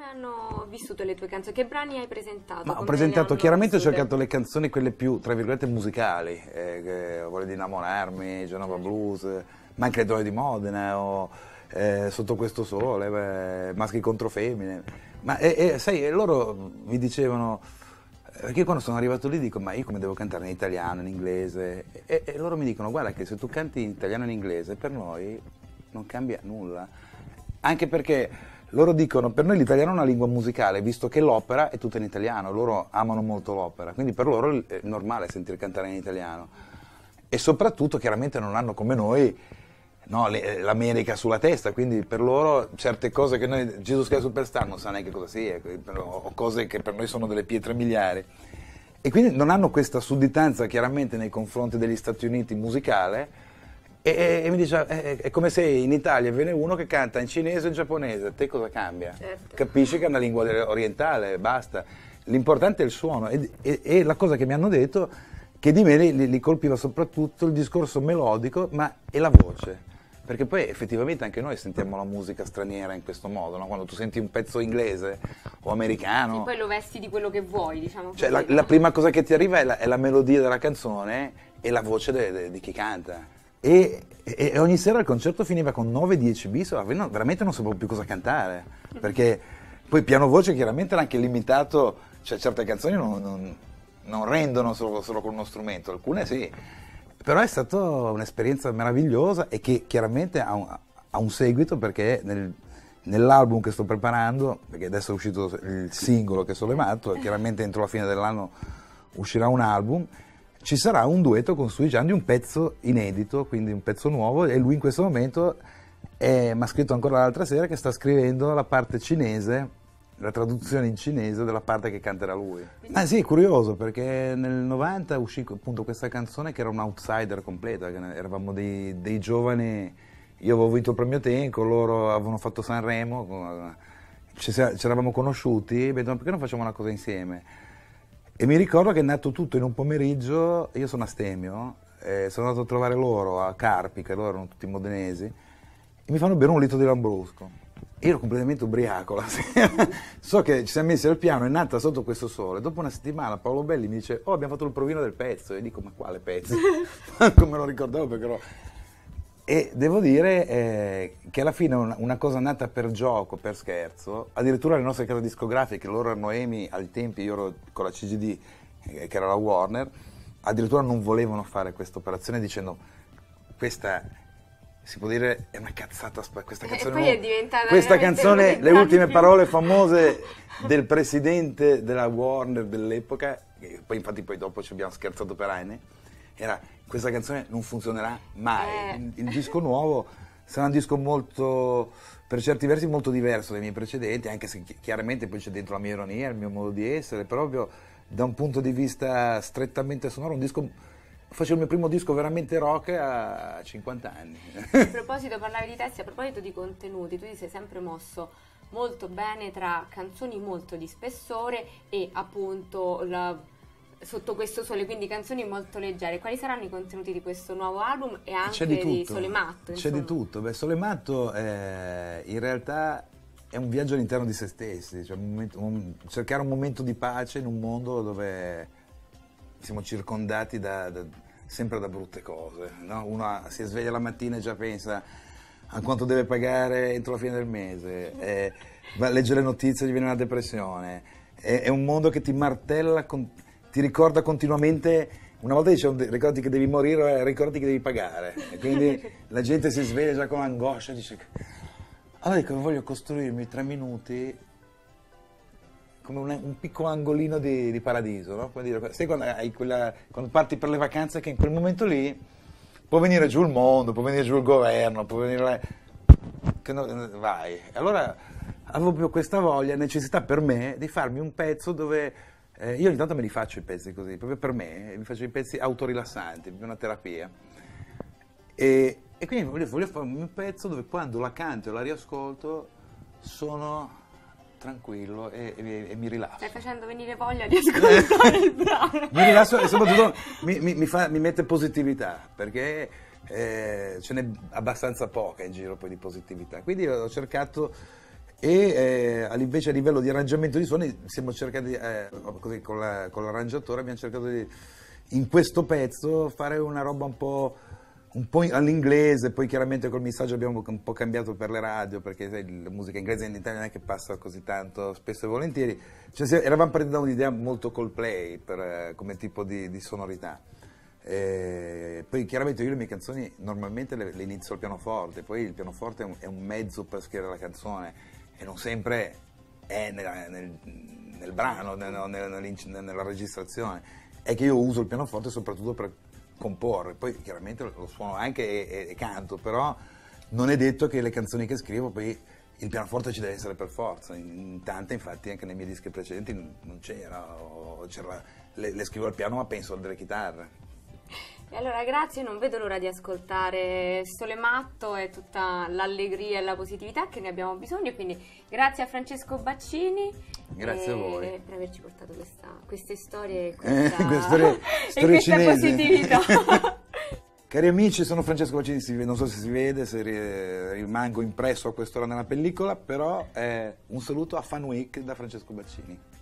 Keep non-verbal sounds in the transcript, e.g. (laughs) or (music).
come hanno vissuto le tue canzoni? Che brani hai presentato? Ma ho presentato, chiaramente vissute? ho cercato le canzoni quelle più, tra virgolette, musicali, eh, Voglio di innamorarmi, Genova Blues, ma anche le donne di Modena, o eh, Sotto questo sole, eh, Maschi contro femmine. Ma sai, loro mi dicevano, eh, perché io quando sono arrivato lì dico, ma io come devo cantare in italiano, in inglese? E, e loro mi dicono, guarda che se tu canti in italiano e in inglese, per noi non cambia nulla. Anche perché loro dicono per noi l'italiano è una lingua musicale, visto che l'opera è tutta in italiano, loro amano molto l'opera, quindi per loro è normale sentire cantare in italiano. E soprattutto chiaramente non hanno come noi no, l'America sulla testa, quindi per loro certe cose che noi, Gesù Christ Superstar non sa neanche cosa sia, o cose che per noi sono delle pietre miliari. E quindi non hanno questa sudditanza chiaramente nei confronti degli Stati Uniti musicale, e, e, mi dice, è, eh, eh, è, come se in Italia viene uno che canta in cinese o in giapponese, te cosa cambia? Certo. Capisci che è una lingua orientale, basta. L'importante è il suono e, e, e la cosa che mi hanno detto che di me li, li, colpiva soprattutto il discorso melodico ma, e la voce. Perché poi effettivamente anche noi sentiamo la musica straniera in questo modo, no? quando tu senti un pezzo inglese o americano. E poi lo vesti di quello che vuoi, diciamo. Cioè, la, la, prima cosa che ti arriva è la, è la melodia della canzone e la voce de, de, di chi canta. E, e, ogni sera il concerto finiva con 9-10 bis, veramente non sapevo più cosa cantare, perché poi piano voce chiaramente era anche limitato, cioè certe canzoni non, non, non rendono solo, solo, con uno strumento, alcune sì, però è stata un'esperienza meravigliosa e che chiaramente ha un, ha un seguito perché nel, nell'album che sto preparando, perché adesso è uscito il singolo che sono levato, chiaramente entro la fine dell'anno uscirà un album ci sarà un duetto con Sui Gianni, un pezzo inedito, quindi un pezzo nuovo, e lui in questo momento mi ha scritto ancora l'altra sera che sta scrivendo la parte cinese la traduzione in cinese della parte che canterà lui. Quindi... Ah sì, curioso, perché nel 90 uscì appunto questa canzone che era un outsider completo, eravamo dei, dei, giovani, io avevo vinto il premio Tenco, loro avevano fatto Sanremo, ci, eravamo conosciuti, e mi detto, perché non facciamo una cosa insieme? E mi ricordo che è nato tutto in un pomeriggio, io sono astemio, eh, sono andato a trovare loro a Carpi, che loro erano tutti modenesi, e mi fanno bere un litro di Lambrusco. Io ero completamente ubriaco la (laughs) sera. so che ci siamo messi al piano, è nata sotto questo sole. Dopo una settimana Paolo Belli mi dice: Oh, abbiamo fatto il provino del pezzo. E io dico: Ma quale pezzo? (laughs) Come lo ricordavo perché ero e devo dire eh, che alla fine una, una, cosa nata per gioco, per scherzo, addirittura le nostre case discografiche, loro erano EMI, al tempi io ero con la CGD, eh, che era la Warner, addirittura non volevano fare questa operazione dicendo questa si può dire è una cazzata questa canzone, poi è diventata questa canzone le ultime parole famose (laughs) del presidente della Warner dell'epoca poi infatti poi dopo ci abbiamo scherzato per anni era questa canzone non funzionerà mai. Eh. Il, il, disco (laughs) nuovo sarà un disco molto, per certi versi, molto diverso dai miei precedenti, anche se chiaramente poi c'è dentro la mia ironia, il mio modo di essere, proprio da un punto di vista strettamente sonoro, un disco facevo il mio primo disco veramente rock a 50 anni. A (laughs) proposito, parlavi di testi, a proposito di contenuti, tu ti sei sempre mosso molto bene tra canzoni molto di spessore e appunto la sotto questo sole, quindi canzoni molto leggere. Quali saranno i contenuti di questo nuovo album e anche di, di, Sole Matto? C'è di tutto. Beh, Sole Matto eh, in realtà è un viaggio all'interno di se stessi, cioè un momento, un, cercare un momento di pace in un mondo dove siamo circondati da, da, sempre da brutte cose. No? Uno si sveglia la mattina e già pensa a quanto deve pagare entro la fine del mese, eh, va a leggere le notizie e gli viene una depressione. È, è un mondo che ti martella con ti ricorda continuamente una volta dicevano ricordati che devi morire, eh, ricordati che devi pagare. E quindi (laughs) la gente si sveglia già con angoscia e dice... Allora dico, voglio costruirmi tre minuti come un, un piccolo angolino di, di paradiso, no? Come dire, sai quando, quella, quando, parti per le vacanze che in quel momento lì può venire giù il mondo, può venire giù il governo, può venire... No, vai. Allora avevo proprio questa voglia, necessità per me di farmi un pezzo dove eh, io ogni tanto me li faccio i pezzi così, proprio per me, eh, mi faccio i pezzi autorilassanti, una terapia. E, e quindi voglio, voglio fare un pezzo dove quando la canto e la riascolto sono tranquillo e, e, e, mi rilasso. Stai facendo venire voglia di ascoltare il (laughs) brano. mi rilasso e soprattutto mi, mi, mi, fa, mi mette positività, perché eh, ce n'è abbastanza poca in giro poi di positività. Quindi ho cercato e eh, invece a livello di arrangiamento di suoni siamo cercati, eh, oh, così, con, la, con, l'arrangiatore abbiamo cercato di in questo pezzo fare una roba un po', un po', all'inglese, poi chiaramente col messaggio abbiamo un po' cambiato per le radio perché sai, la musica inglese in Italia non è che passa così tanto spesso e volentieri, cioè, eravamo partiti da un'idea molto Coldplay per, eh, come tipo di, di sonorità. Eh, poi chiaramente io le mie canzoni normalmente le, le, inizio al pianoforte, poi il pianoforte è un, è un mezzo per scrivere la canzone, e non sempre è nella, nel, nel, brano, nel, nel, nella registrazione, è che io uso il pianoforte soprattutto per comporre, poi chiaramente lo, suono anche e, e, e, canto, però non è detto che le canzoni che scrivo poi il pianoforte ci deve essere per forza, in, in tante infatti anche nei miei dischi precedenti non, non c'era, le, le scrivo al piano ma penso a delle chitarre. E allora grazie, non vedo l'ora di ascoltare Sole Matto e tutta l'allegria e la positività che ne abbiamo bisogno, quindi grazie a Francesco Baccini. Grazie a voi. Per averci portato questa, queste storie e eh, questa, eh, (laughs) queste storie, (laughs) e questa positività. (laughs) Cari amici, sono Francesco Baccini, non so se si vede, se rimango impresso a quest'ora nella pellicola, però eh, un saluto a Fan Week da Francesco Baccini.